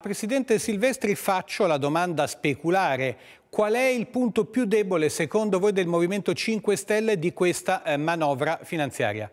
Presidente Silvestri, faccio la domanda speculare. Qual è il punto più debole, secondo voi, del Movimento 5 Stelle di questa eh, manovra finanziaria?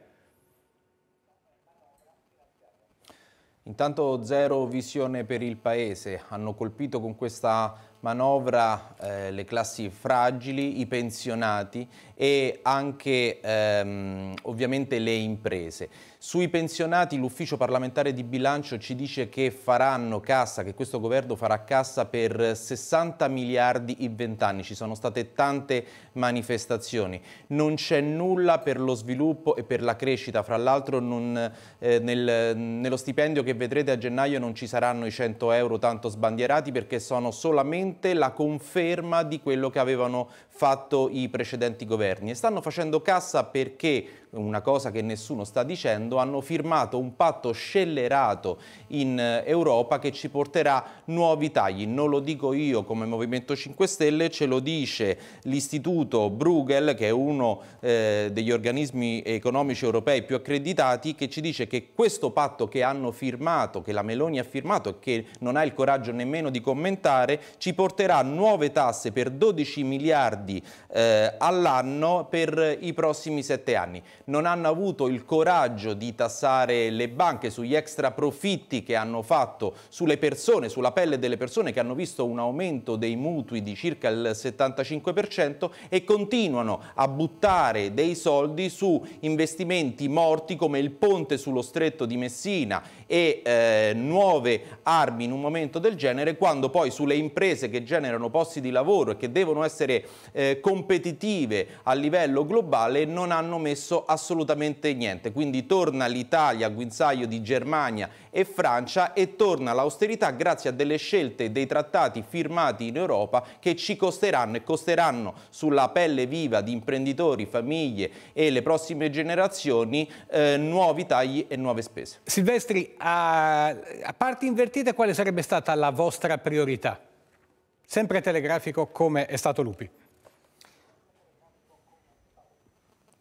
Intanto zero visione per il Paese. Hanno colpito con questa manovra eh, le classi fragili, i pensionati e anche ehm, ovviamente le imprese. Sui pensionati l'ufficio parlamentare di bilancio ci dice che faranno cassa, che questo governo farà cassa per 60 miliardi in 20 anni. Ci sono state tante manifestazioni. Non c'è nulla per lo sviluppo e per la crescita. Fra l'altro eh, nel, nello stipendio che vedrete a gennaio non ci saranno i 100 euro tanto sbandierati perché sono solamente la conferma di quello che avevano fatto i precedenti governi. E stanno facendo cassa perché, una cosa che nessuno sta dicendo, quando hanno firmato un patto scellerato in eh, Europa che ci porterà nuovi tagli. Non lo dico io come Movimento 5 Stelle, ce lo dice l'Istituto Bruegel, che è uno eh, degli organismi economici europei più accreditati, che ci dice che questo patto che hanno firmato, che la Meloni ha firmato e che non ha il coraggio nemmeno di commentare, ci porterà nuove tasse per 12 miliardi eh, all'anno per i prossimi sette anni. Non hanno avuto il coraggio di di tassare le banche sugli extra profitti che hanno fatto sulle persone, sulla pelle delle persone che hanno visto un aumento dei mutui di circa il 75% e continuano a buttare dei soldi su investimenti morti come il ponte sullo stretto di Messina e eh, nuove armi in un momento del genere quando poi sulle imprese che generano posti di lavoro e che devono essere eh, competitive a livello globale non hanno messo assolutamente niente. Quindi torna torna l'Italia guinzaglio di Germania e Francia e torna l'austerità grazie a delle scelte dei trattati firmati in Europa che ci costeranno e costeranno sulla pelle viva di imprenditori, famiglie e le prossime generazioni eh, nuovi tagli e nuove spese. Silvestri, a, a parte invertite quale sarebbe stata la vostra priorità? Sempre telegrafico come è stato Lupi.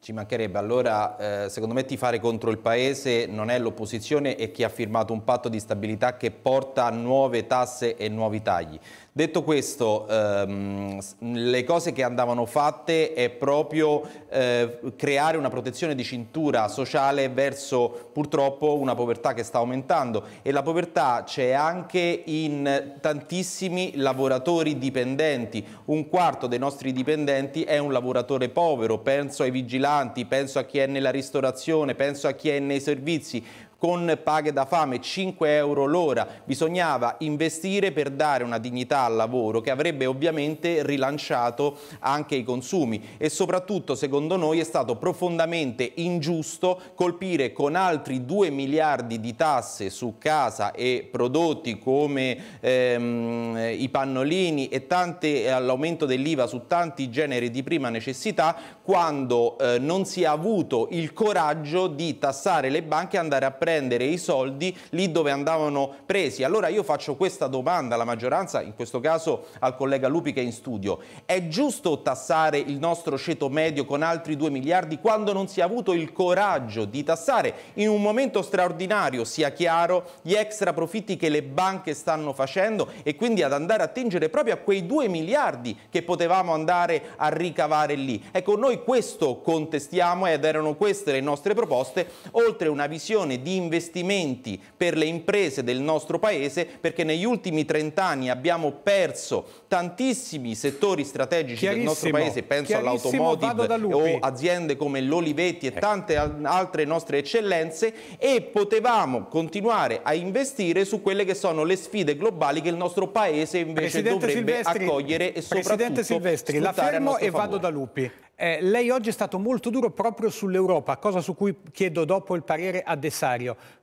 Ci mancherebbe, allora eh, secondo me fare contro il Paese non è l'opposizione e chi ha firmato un patto di stabilità che porta nuove tasse e nuovi tagli. Detto questo, ehm, le cose che andavano fatte è proprio eh, creare una protezione di cintura sociale verso purtroppo una povertà che sta aumentando e la povertà c'è anche in tantissimi lavoratori dipendenti, un quarto dei nostri dipendenti è un lavoratore povero, penso ai vigilanti ristoranti, penso a chi è nella ristorazione, penso a chi è nei servizi, con paghe da fame, 5 euro l'ora. Bisognava investire per dare una dignità al lavoro che avrebbe ovviamente rilanciato anche i consumi e soprattutto secondo noi è stato profondamente ingiusto colpire con altri 2 miliardi di tasse su casa e prodotti come ehm, i pannolini e eh, l'aumento dell'IVA su tanti generi di prima necessità quando eh, non si è avuto il coraggio di tassare le banche e andare a prendere spendere i soldi lì dove andavano presi. Allora io faccio questa domanda alla maggioranza, in questo caso al collega Lupi che è in studio. È giusto tassare il nostro ceto medio con altri 2 miliardi quando non si è avuto il coraggio di tassare in un momento straordinario, sia chiaro, gli extra profitti che le banche stanno facendo e quindi ad andare a attingere proprio a quei 2 miliardi che potevamo andare a ricavare lì. Ecco, noi questo contestiamo ed erano queste le nostre proposte, oltre una visione di investimenti per le imprese del nostro paese perché negli ultimi 30 anni abbiamo perso tantissimi settori strategici del nostro paese, penso all'automotive o aziende come l'Olivetti e ecco. tante altre nostre eccellenze e potevamo continuare a investire su quelle che sono le sfide globali che il nostro paese invece Presidente dovrebbe Silvestri, accogliere e soprattutto Presidente Silvestri, la fermo e favore. vado da Lupi. Eh, lei oggi è stato molto duro proprio sull'Europa, cosa su cui chiedo dopo il parere a De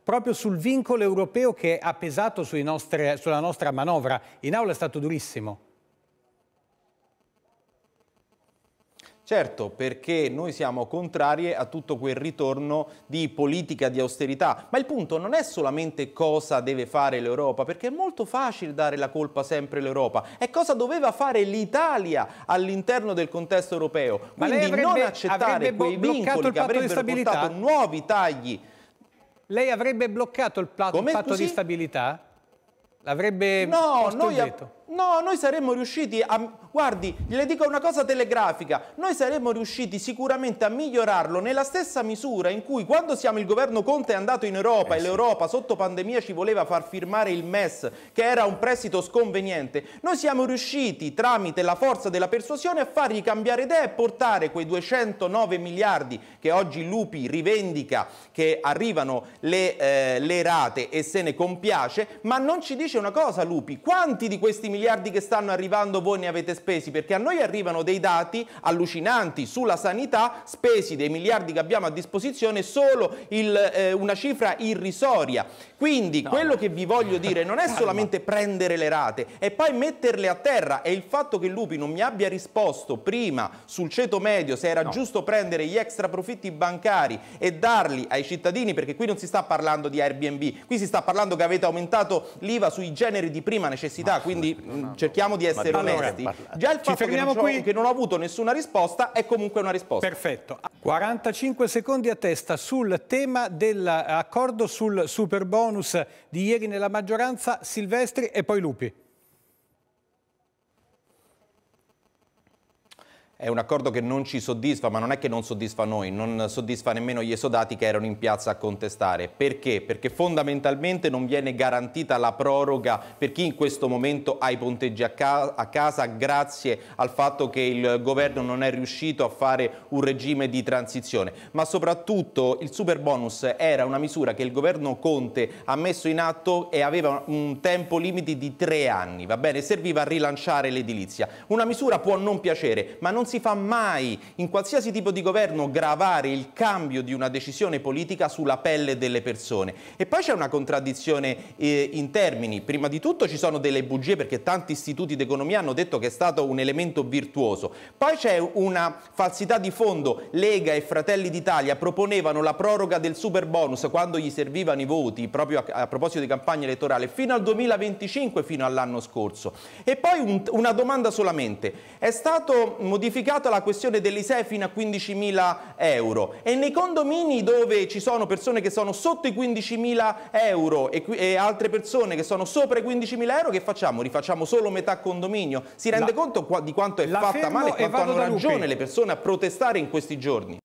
proprio sul vincolo europeo che ha pesato nostre, sulla nostra manovra. In aula è stato durissimo. Certo, perché noi siamo contrarie a tutto quel ritorno di politica di austerità, ma il punto non è solamente cosa deve fare l'Europa, perché è molto facile dare la colpa sempre all'Europa, è cosa doveva fare l'Italia all'interno del contesto europeo, quindi avrebbe, non accettare quei vincoli che avrebbero portato nuovi tagli. Lei avrebbe bloccato il, plato, il patto di stabilità? L'avrebbe no, noi, detto? No, noi saremmo riusciti a... Guardi, le dico una cosa telegrafica, noi saremmo riusciti sicuramente a migliorarlo nella stessa misura in cui quando siamo il governo Conte è andato in Europa eh e sì. l'Europa sotto pandemia ci voleva far firmare il MES, che era un prestito sconveniente, noi siamo riusciti tramite la forza della persuasione a fargli cambiare idea e portare quei 209 miliardi che oggi Lupi rivendica, che arrivano le, eh, le rate e se ne compiace, ma non ci dice una cosa Lupi, quanti di questi miliardi miliardi che stanno arrivando voi ne avete spesi? Perché a noi arrivano dei dati allucinanti sulla sanità, spesi dei miliardi che abbiamo a disposizione, solo il, eh, una cifra irrisoria. Quindi no. quello che vi voglio dire non è solamente prendere le rate e poi metterle a terra e il fatto che Lupi non mi abbia risposto prima sul ceto medio se era no. giusto prendere gli extra profitti bancari e darli ai cittadini, perché qui non si sta parlando di Airbnb, qui si sta parlando che avete aumentato l'IVA sui generi di prima necessità, quindi Mm, cerchiamo di essere onesti. Già il fatto che non, qui... che non ho avuto nessuna risposta è comunque una risposta. Perfetto. 45 secondi a testa sul tema dell'accordo sul super bonus di ieri nella maggioranza Silvestri e poi Lupi. È un accordo che non ci soddisfa, ma non è che non soddisfa noi, non soddisfa nemmeno gli esodati che erano in piazza a contestare. Perché? Perché fondamentalmente non viene garantita la proroga per chi in questo momento ha i ponteggi a, ca a casa grazie al fatto che il governo non è riuscito a fare un regime di transizione. Ma soprattutto il super bonus era una misura che il governo Conte ha messo in atto e aveva un tempo limite di tre anni, va bene? Serviva a rilanciare l'edilizia. Una misura può non piacere, ma non si fa mai, in qualsiasi tipo di governo, gravare il cambio di una decisione politica sulla pelle delle persone. E poi c'è una contraddizione eh, in termini. Prima di tutto ci sono delle bugie perché tanti istituti d'economia hanno detto che è stato un elemento virtuoso. Poi c'è una falsità di fondo. Lega e Fratelli d'Italia proponevano la proroga del super bonus quando gli servivano i voti, proprio a, a proposito di campagna elettorale, fino al 2025, fino all'anno scorso. E poi un, una domanda solamente. È stato modificato semplificata la questione dell'ISEE fino a 15.000 euro e nei condomini dove ci sono persone che sono sotto i 15.000 euro e, e, altre persone che sono sopra i 15.000 euro che facciamo? Rifacciamo solo metà condominio? Si rende la, conto di quanto è fatta male e quanto hanno ragione Lupi. le persone a protestare in questi giorni?